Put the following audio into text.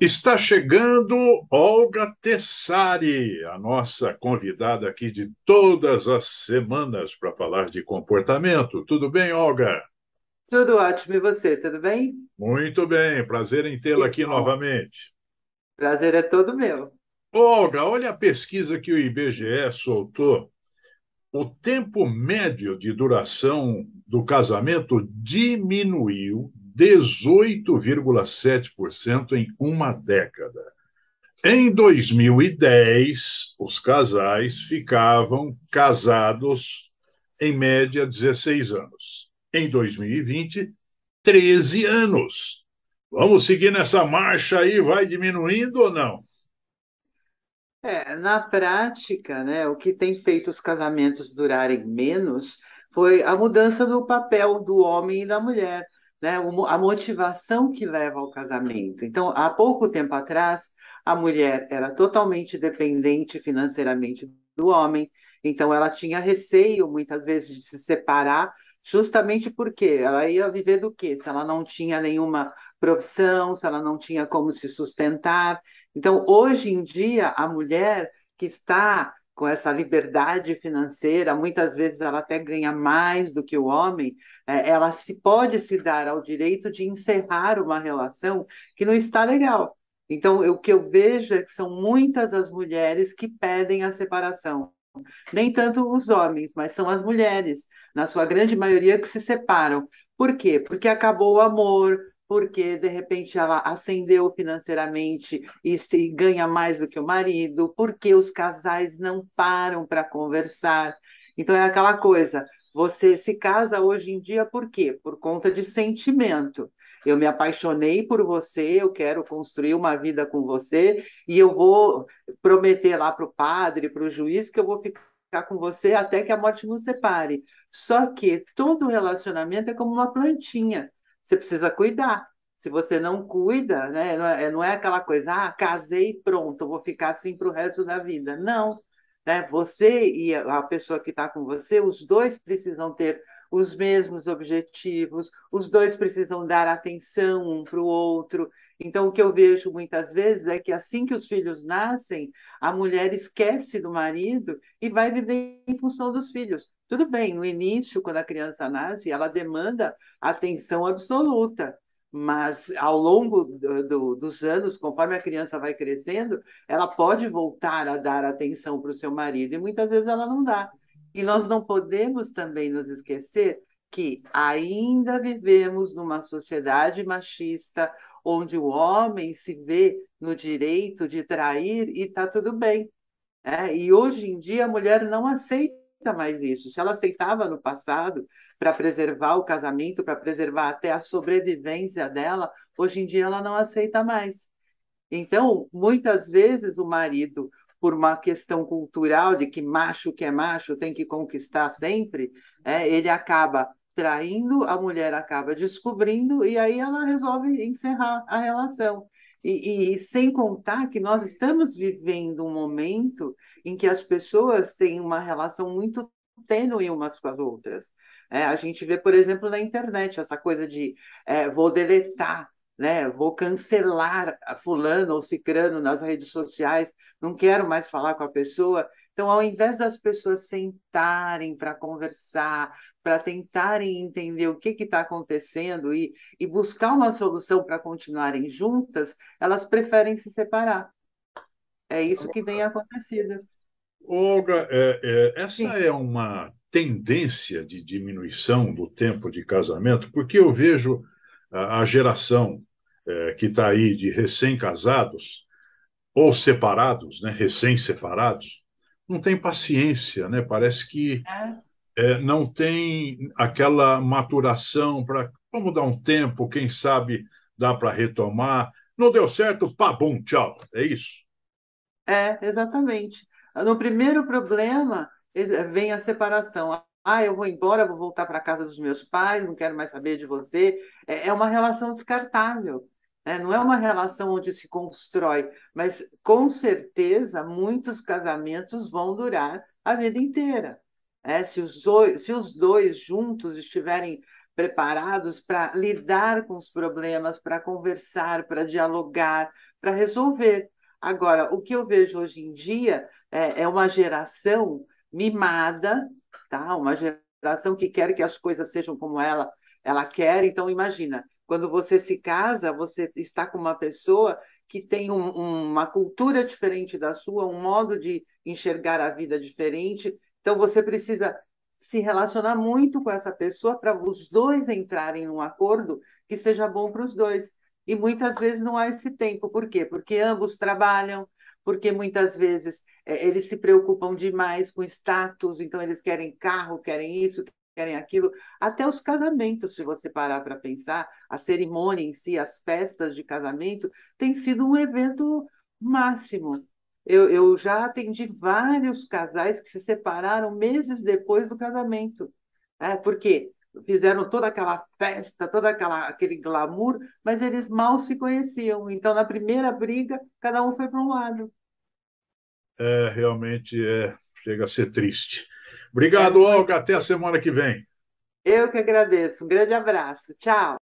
Está chegando Olga Tessari, a nossa convidada aqui de todas as semanas para falar de comportamento. Tudo bem, Olga? Tudo ótimo. E você, tudo bem? Muito bem. Prazer em tê-la aqui bom. novamente. Prazer é todo meu. Olga, olha a pesquisa que o IBGE soltou o tempo médio de duração do casamento diminuiu 18,7% em uma década. Em 2010, os casais ficavam casados em média 16 anos. Em 2020, 13 anos. Vamos seguir nessa marcha aí, vai diminuindo ou não? É, na prática, né, o que tem feito os casamentos durarem menos foi a mudança do papel do homem e da mulher, né, a motivação que leva ao casamento. Então, há pouco tempo atrás, a mulher era totalmente dependente financeiramente do homem, então ela tinha receio muitas vezes de se separar Justamente porque ela ia viver do quê? Se ela não tinha nenhuma profissão, se ela não tinha como se sustentar. Então, hoje em dia, a mulher que está com essa liberdade financeira, muitas vezes ela até ganha mais do que o homem, é, ela se pode se dar ao direito de encerrar uma relação que não está legal. Então, o que eu vejo é que são muitas as mulheres que pedem a separação nem tanto os homens, mas são as mulheres, na sua grande maioria, que se separam. Por quê? Porque acabou o amor, porque de repente ela ascendeu financeiramente e, se, ganha mais do que o marido, porque os casais não param para conversar. Então é aquela coisa, você se casa hoje em dia por quê? Por conta de sentimento eu me apaixonei por você, eu quero construir uma vida com você, e eu vou prometer lá para o padre, para o juiz, que eu vou ficar com você até que a morte nos separe. Só que todo relacionamento é como uma plantinha, você precisa cuidar. Se você não cuida, né, não, é, não é aquela coisa, ah, casei pronto, vou ficar assim para o resto da vida. Não. Né? Você e a pessoa que está com você, os dois precisam ter os mesmos objetivos, os dois precisam dar atenção um para o outro. Então, o que eu vejo muitas vezes é que assim que os filhos nascem, a mulher esquece do marido e vai viver em função dos filhos. Tudo bem, no início, quando a criança nasce, ela demanda atenção absoluta, mas ao longo do, do, dos anos, conforme a criança vai crescendo, ela pode voltar a dar atenção para o seu marido e muitas vezes ela não dá. E nós não podemos também nos esquecer que ainda vivemos numa sociedade machista onde o homem se vê no direito de trair e está tudo bem. Né? E hoje em dia a mulher não aceita mais isso. Se ela aceitava no passado para preservar o casamento, para preservar até a sobrevivência dela, hoje em dia ela não aceita mais. Então, muitas vezes o marido por uma questão cultural de que macho que é macho tem que conquistar sempre, é, ele acaba traindo, a mulher acaba descobrindo e aí ela resolve encerrar a relação. E, e, sem contar que nós estamos vivendo um momento em que as pessoas têm uma relação muito tênue umas com as outras. É, a gente vê, por exemplo, na internet essa coisa de é, vou deletar né? Vou cancelar a fulano ou cicrano nas redes sociais, não quero mais falar com a pessoa. Então, ao invés das pessoas sentarem para conversar, para tentarem entender o que está acontecendo e, e buscar uma solução para continuarem juntas, elas preferem se separar. É isso que vem acontecendo. Olga, é, é, essa Sim. é uma tendência de diminuição do tempo de casamento, porque eu vejo a, a geração é, que está aí de recém-casados ou separados, né, recém-separados, não tem paciência, né? Parece que é, é não tem aquela maturação para vamos dar um tempo, quem sabe dá para retomar. Não deu certo, pá, bom, tchau. É isso. É, exatamente. No primeiro problema vem a separação. Ah, eu vou embora, vou voltar para casa dos meus pais, não quero mais saber de você. É, é uma relação descartável. Né? não é uma relação onde se constrói, mas com certeza muitos casamentos vão durar a vida inteira. Né? se, os dois, se os dois juntos estiverem preparados para lidar com os problemas, para conversar, para dialogar, para resolver. Agora, o que eu vejo hoje em dia é, é uma geração mimada, tá? uma geração que quer que as coisas sejam como ela, ela quer. Então, imagina, quando você se casa, você está com uma pessoa que tem um, uma cultura diferente da sua, um modo de enxergar a vida diferente. Então, você precisa se relacionar muito com essa pessoa para os dois entrarem num acordo que seja bom para os dois. E muitas vezes não há esse tempo. Por quê? Porque ambos trabalham, porque muitas vezes é, eles se preocupam demais com status, então eles querem carro, querem isso, querem aquilo, até os casamentos, se você parar para pensar, a cerimônia em si, as festas de casamento, tem sido um evento máximo. Eu, eu já atendi vários casais que se separaram meses depois do casamento. É, porque fizeram toda aquela festa, todo aquela, aquele glamour, mas eles mal se conheciam. Então, na primeira briga, cada um foi para um lado. É, realmente é, chega a ser triste. Obrigado, é. Olga. Até a semana que vem. Eu que agradeço. Um grande abraço. Tchau.